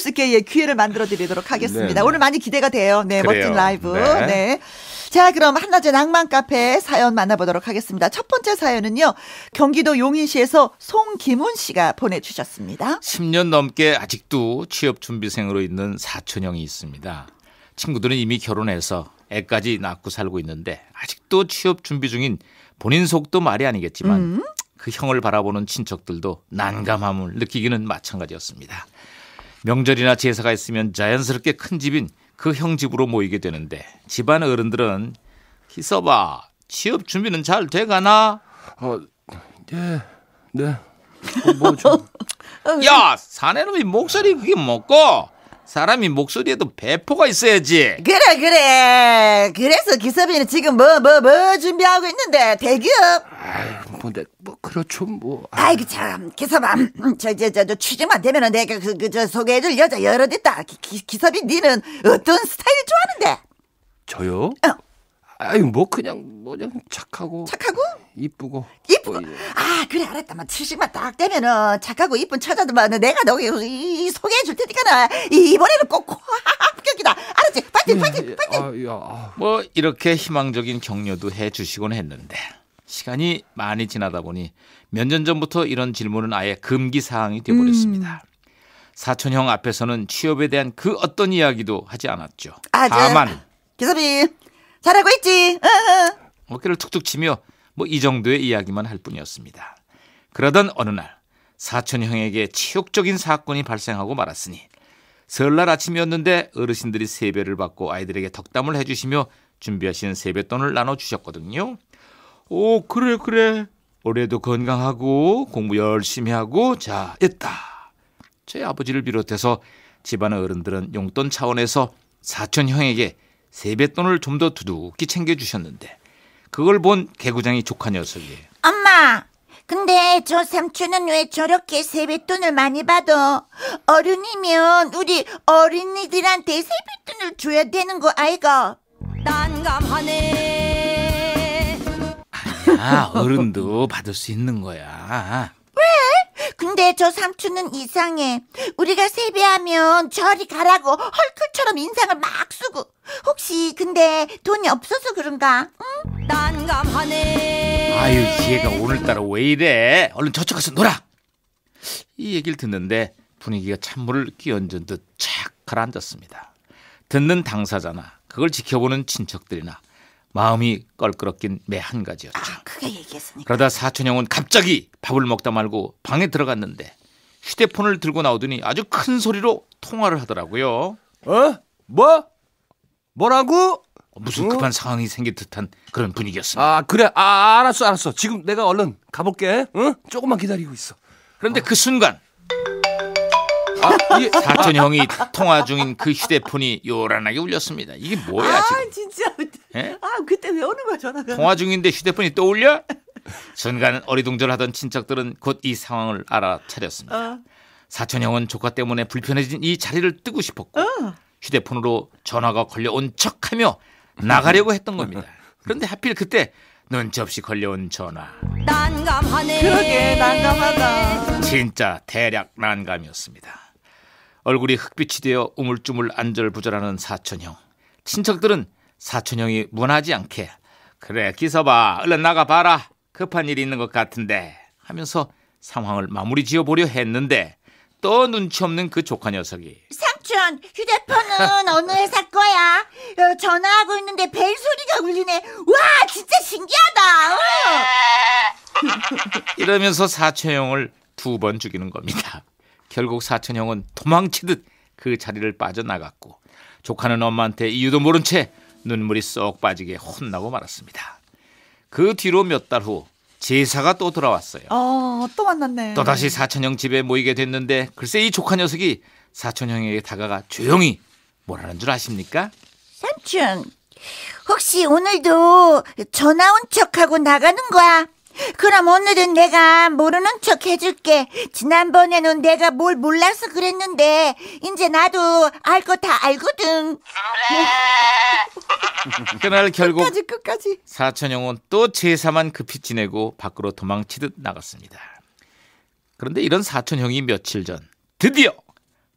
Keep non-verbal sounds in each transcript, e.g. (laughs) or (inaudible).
수 있게 예, 기회를 만들어 드리도록 네. 하겠습니다. 네. 오늘 많이 기대가 돼요. 네, 그래요. 멋진 라이브. 네. 네. 자, 그럼 한낮의 낭만 카페 사연 만나보도록 하겠습니다. 첫 번째 사연은요. 경기도 용인시에서 송기문 씨가 보내주셨습니다. 10년 넘게 아직도 취업 준비생으로 있는 사촌형이 있습니다. 친구들은 이미 결혼해서 애까지 낳고 살고 있는데 아직도 취업 준비 중인 본인 속도 말이 아니겠지만 음? 그 형을 바라보는 친척들도 난감함을 느끼기는 마찬가지였습니다. 명절이나 제사가 있으면 자연스럽게 큰 집인 그 형 집으로 모이게 되는데 집안 어른들은 기서봐 취업 준비는 잘 돼가나? 어, 예, 네. 어, 뭐 좀. (laughs) 야, 사내놈이 목소리 그게 뭐고? 사람이 목소리에도 배포가 있어야지. 그래 그래. 그래서 기섭이는 지금 뭐 뭐뭐 뭐, 뭐 준비하고 있는데 대기업. 아유, 근데 뭐, 뭐 그렇죠 뭐. 아. 아이고 참 기섭아 음, 음, 음, 저저 저 취직만 되면은 내가 그저 그, 소개해줄 여자 여러 있다. 기, 섭이 니는 어떤 스타일 좋아하는데? 저요? 어. 아유 뭐 그냥 뭐냐냥 착하고. 착하고? 이쁘고. 이쁘고. 뭐아 그래 알았다. 뭐 만 취직만 딱 되면은 착하고 이쁜 처자도만 뭐 내가 너 이, 이 소개해줄 테니까나 이번에는 꼭 합격이다. 알았지? 파이팅 네. 파이팅 파이팅. 아, 야, 아. 뭐 이렇게 희망적인 격려도 해주시곤 했는데. 시간이 많이 지나다 보니 몇 년 전부터 이런 질문은 아예 금기 사항이 되어버렸습니다. 음. 사촌형 앞에서는 취업에 대한 그 어떤 이야기도 하지 않았죠. 아, 다만 기섭이 잘하고 있지. 어깨를 툭툭 치며 뭐 이 정도의 이야기만 할 뿐이었습니다. 그러던 어느 날 사촌형에게 치욕적인 사건이 발생하고 말았으니 설날 아침이었는데 어르신들이 세배를 받고 아이들에게 덕담을 해주시며 준비하신 세뱃돈을 나눠주셨거든요. 오, 그래, 그래. 올해도 건강하고 공부 열심히 하고 자, 했다. 제 아버지를 비롯해서 집안 어른들은 용돈 차원에서 사촌 형에게 세뱃돈을 좀 더 두둑히 챙겨주셨는데 그걸 본 개구장이 조카 녀석이 엄마 근데 저 삼촌은 왜 저렇게 세뱃돈을 많이 받아 어른이면 우리 어린이들한테 세뱃돈을 줘야 되는 거 아이가 난감하네 아 어른도 받을 수 있는 거야. 왜? 근데 저 삼촌은 이상해. 우리가 세배하면 저리 가라고 헐크처럼 인상을 막 쓰고. 혹시 근데 돈이 없어서 그런가? 응? 난감하네. 아유, 지혜가 오늘따라 왜 이래? 얼른 저쪽 가서 놀아. 이 얘기를 듣는데 분위기가 찬물을 끼얹은 듯착 가라앉았습니다. 듣는 당사자나 그걸 지켜보는 친척들이나 마음이 껄끄럽긴 매한 가지였죠. 크게 얘기했으니까. 그러다 사촌형은 갑자기 밥을 먹다 말고 방에 들어갔는데 휴대폰을 들고 나오더니 아주 큰 소리로 통화를 하더라고요. 어? 뭐? 뭐라고? 어, 무슨 어? 급한 상황이 생긴 듯한 그런 분위기였습니다. 아 그래, 아, 아 알았어, 알았어. 지금 내가 얼른 가볼게. 응? 조금만 기다리고 있어. 그런데 어. 그 순간 아, 사촌 형이 통화 중인 그 휴대폰이 요란하게 울렸습니다. 이게 뭐야 아, 지금? 진짜. 예? 아 그때 왜 오는 거야 전화가? 통화 중인데 휴대폰이 떠올려? 순간 어리둥절하던 친척들은 곧 이 상황을 알아차렸습니다. 어. 사촌 형은 조카 때문에 불편해진 이 자리를 뜨고 싶었고 어. 휴대폰으로 전화가 걸려온 척하며 나가려고 했던 겁니다. 그런데 하필 그때 눈치 없이 걸려온 전화. 난감하네. 그러게 난감하다. 진짜 대략 난감이었습니다. 얼굴이 흑빛이 되어 우물쭈물 안절부절하는 사촌형. 친척들은 사촌형이 문하지 않게 그래 기서봐 얼른 나가봐라 급한 일이 있는 것 같은데 하면서 상황을 마무리 지어보려 했는데 또 눈치 없는 그 조카 녀석이 삼촌 휴대폰은 (laughs) 어느 회사 거야? 어, 전화하고 있는데 벨 소리가 울리네 와 진짜 신기하다 어. (laughs) 이러면서 사촌형을 두 번 죽이는 겁니다 결국 사촌형은 도망치듯 그 자리를 빠져나갔고 조카는 엄마한테 이유도 모른 채 눈물이 쏙 빠지게 혼나고 말았습니다. 그 뒤로 몇 달 후 제사가 또 돌아왔어요. 어, 또 만났네. 또다시 사촌형 집에 모이게 됐는데 글쎄 이 조카 녀석이 사촌형에게 다가가 조용히 뭐라는 줄 아십니까? 삼촌, 혹시 오늘도 전화 온 척하고 나가는 거야? 그럼 오늘은 내가 모르는 척 해줄게. 지난번에는 내가 뭘 몰라서 그랬는데 이제 나도 알 거 다 알거든. (laughs) 그날 결국 끝까지 끝까지 사천영은 또 제사만 급히 지내고 밖으로 도망치듯 나갔습니다. 그런데 이런 사촌형이 며칠 전 드디어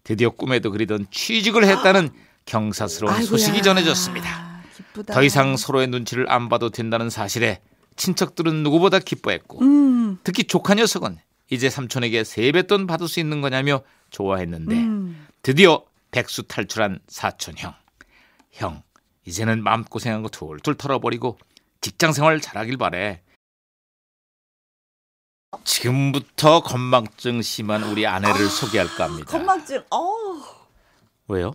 드디어 꿈에도 그리던 취직을 했다는 경사스러운 아이고야. 소식이 전해졌습니다. 기쁘다. 더 이상 서로의 눈치를 안 봐도 된다는 사실에 친척들은 누구보다 기뻐했고 음. 특히 조카 녀석은 이제 삼촌에게 세뱃돈 받을 수 있는 거냐며 좋아했는데 음. 드디어 백수 탈출한 사촌 형. 형 이제는 마음고생한 거 툴툴 털어버리고 직장생활 잘하길 바래. 지금부터 건망증 심한 우리 아내를 아, 소개할까 합니다. 건망증. 어. 왜요?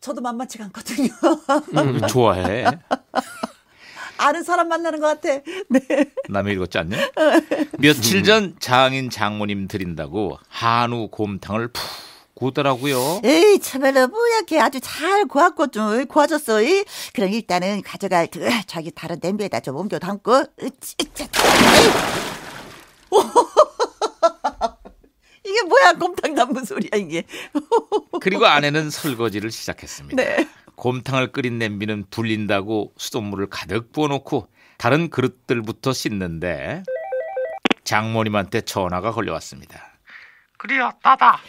저도 만만치 않거든요. 음, 좋아해. (laughs) 아는 사람 만나는 것 같아. 네. 남의 읽었지 않냐? 며칠 전 장인 장모님 드린다고 한우 곰탕을 푹 구더라고요. 에이, 참말로 뭐야게 아주 잘 구웠고 좀 구워졌어. 이 그럼 일단은 가져갈 그 자기 다른 냄비에다 좀 옮겨 담고. (laughs) 이게 뭐야 곰탕 담근 소리야 이게. 그리고 아내는 설거지를 시작했습니다. 네. 곰탕을 끓인 냄비는 불린다고 수돗물을 가득 부어놓고 다른 그릇들부터 씻는데 장모님한테 전화가 걸려왔습니다. 그래요, 따다.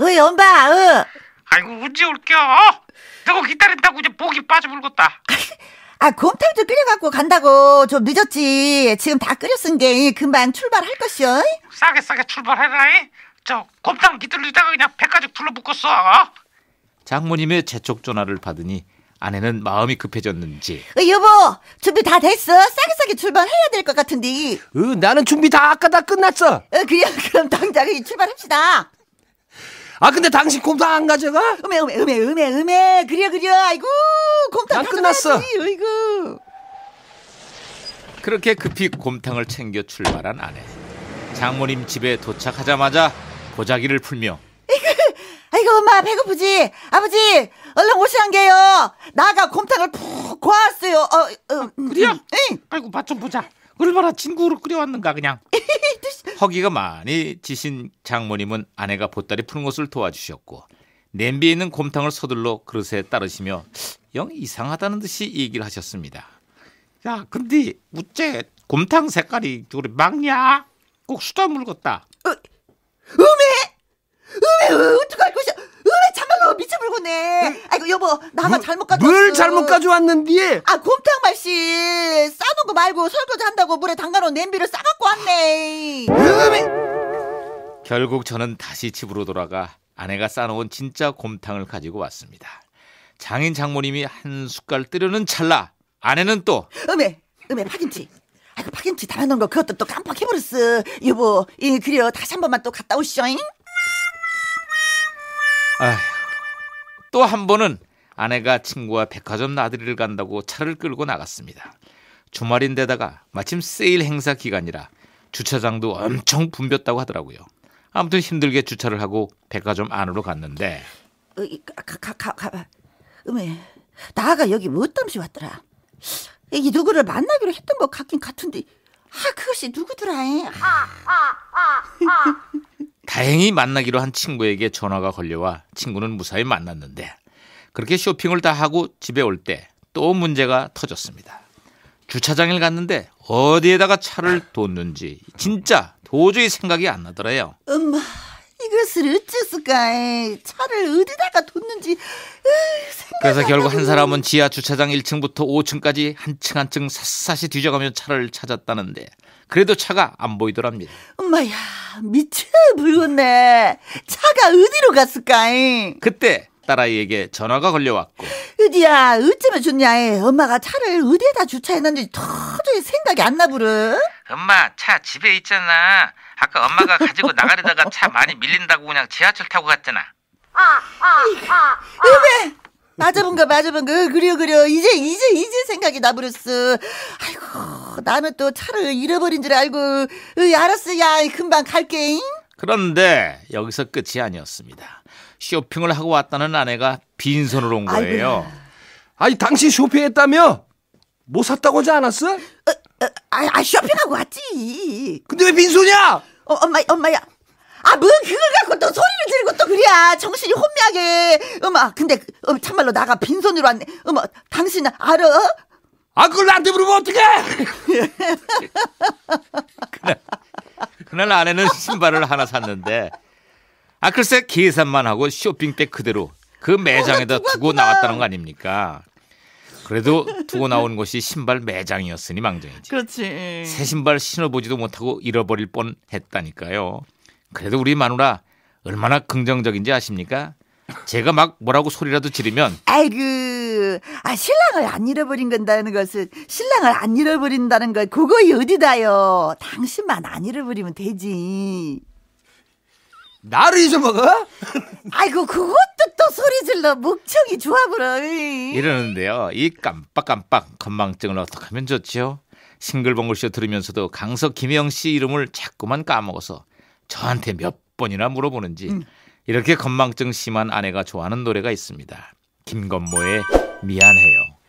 어이, 엄마, 어. 아이고, 언제 올게요? 저거 기다린다고 이제 목이 빠져 불었다 아, 곰탕도 끓여갖고 간다고. 좀 늦었지. 지금 다 끓였은 게 금방 출발할 것이여 싸게 싸게 출발해라. 저 곰탕 기들리다가 그냥 배까지 둘러붙었어 장모님의 재촉 전화를 받으니 아내는 마음이 급해졌는지 어, 여보 준비 다 됐어? 싸게 싸게 출발해야 될 것 같은데 어, 나는 준비 다 아까 다 끝났어 어, 그래 (laughs) 그럼 당장 출발합시다 아 근데 당신 곰탕 안 가져가? 음에 음에 음에 음에 음에 그래 그래 아이고 곰탕 난 끝났어 아이고 그렇게 급히 곰탕을 챙겨 출발한 아내 장모님 집에 도착하자마자 보자기를 풀며 아이고 엄마 배고프지? 아버지 얼른 옷시란개요 나가 곰탕을 푹 고았어요. 어, 어, 음, 음. 그래요? 응. 아이고 맛 좀 보자. 얼마나 진구로 끓여왔는가 그냥. (laughs) 허기가 많이 지신 장모님은 아내가 보따리 푸는 것을 도와주셨고 냄비에 있는 곰탕을 서둘러 그릇에 따르시며 영 이상하다는 듯이 얘기를 하셨습니다. 야 근데 우째 곰탕 색깔이 우리 막냐? 꼭 수다 물 같다. 음에 어, 음에 어, 어떡할 것이 물고 네 아이고 여보 나가 잘못 가져왔어. 뭘 잘못 가져왔는디? 아 곰탕 맛이 싸놓은 거 말고 설거지 한다고 물에 담가놓은 냄비를 싸갖고 왔네. 결국 저는 다시 집으로 돌아가 아내가 싸놓은 진짜 곰탕을 가지고 왔습니다. 장인 장모님이 한 숟갈 뜨려는 찰나 아내는 또 음에 음에 파김치 아이고 파김치 달아놓은 거 그것도 또 깜빡해버렸어 여보 이 그려 다시 한 번만 또 갔다 오시죠잉 또한 번은 아내가 친구와 백화점 나들이를 간다고 차를 끌고 나갔습니다. 주말인데다가 마침 세일 행사 기간이라 주차장도 엄청 붐볐다고 하더라고요. 아무튼 힘들게 주차를 하고 백화점 안으로 갔는데 가가가가 어, 음에 나가 여기 뭐땀시 왔더라. 이 누구를 만나기로 했던 것 같긴 같은데 아 그것이 누구더라 아, 아, 아, 아. (laughs) 다행히 만나기로 한 친구에게 전화가 걸려와 친구는 무사히 만났는데 그렇게 쇼핑을 다 하고 집에 올 때 또 문제가 터졌습니다. 주차장을 갔는데 어디에다가 차를 뒀는지 진짜 도저히 생각이 안 나더래요. 엄마. 이것을 어째서까 차를 어디다가 뒀는지 그래서 결국 한 사람은 지하 주차장 1층부터 5층까지 한 층 한층 샅샅이 뒤져가며 차를 찾았다는데 그래도 차가 안 보이더랍니다. 엄마야 미쳐 불겠네 차가 어디로 갔을까? 그때 딸아이에게 전화가 걸려왔고 으디야 어쩌면 좋냐 엄마가 차를 어디에다 주차했는지 도저히 생각이 안 나부르 엄마 차 집에 있잖아 아까 엄마가 가지고 나가려다가 차 많이 밀린다고 그냥 지하철 타고 갔잖아 으베 아, 아, 아, 맞아본 거 맞아본 거 그려 그려 이제 이제 이제 생각이 나부르스 아이고 나는 또 차를 잃어버린 줄 알고 으 알았어 야 금방 갈게 잉 그런데 여기서 끝이 아니었습니다. 쇼핑을 하고 왔다는 아내가 빈손으로 온 거예요. 아이고. 아니 당신 쇼핑했다며? 뭐 샀다고 하지 않았어? 어, 어, 아, 아, 쇼핑하고 왔지. 근데 왜 빈손이야? 어, 엄마, 엄마야. 아, 뭐 그걸 갖고 또 소리를 지르고 또 그래야 정신이 혼미하게. 엄마, 근데 어, 참말로 나가 빈손으로 왔네. 엄마, 당신 알아? 아, 그걸 나한테 물으면 어떡해! (laughs) 그래. 그날 아내는 (laughs) 신발을 하나 샀는데 아 글쎄 계산만 하고 쇼핑백 그대로 그 어, 매장에다 두고 나왔다는 거 아닙니까? 그래도 두고 나온 곳이 신발 매장이었으니 망정이지. 그렇지. 새 신발 신어보지도 못하고 잃어버릴 뻔했다니까요. 그래도 우리 마누라 얼마나 긍정적인지 아십니까? 제가 막 뭐라고 소리라도 지르면 아이고 아, 신랑을 안 잃어버린 건다는 것은 신랑을 안 잃어버린다는 것, 그거이 어디다요. 당신만 안 잃어버리면 되지. 나를 잊어먹어? 아이고, 그것도 또 소리 질러. 목청이 좋아보려 이러는데요. 이 깜빡깜빡 건망증을 어떻게 하면 좋지요? 싱글벙글쇼 들으면서도 강석 김영 씨 이름을 자꾸만 까먹어서 저한테 몇 번이나 물어보는지 음. 이렇게 건망증 심한 아내가 좋아하는 노래가 있습니다. 김건모의 미안해요.